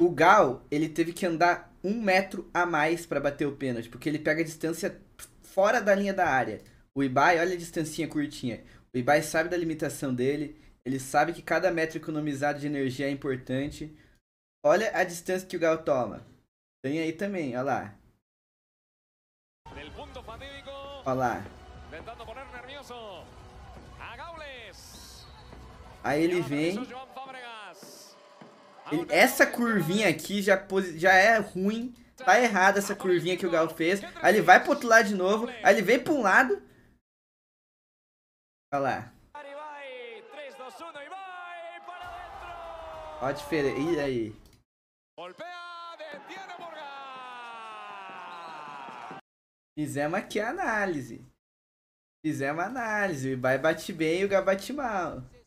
O Gal, ele teve que andar um metro a mais para bater o pênalti, porque ele pega a distância fora da linha da área. O Ibai, olha a distancinha curtinha. O Ibai sabe da limitação dele, ele sabe que cada metro economizado de energia é importante. Olha a distância que o Gal toma. Tem aí também, olha lá. Olha lá. Aí ele vem. Ele, essa curvinha aqui já, já é ruim. Tá errada essa curvinha que o Galo fez. Aí ele vai pro outro lado de novo. Aí ele vem pra um lado. Olha lá. Olha a diferença. E aí? Fizemos aqui a análise. Fizemos a análise. Vai bate bem e o Galo bate mal.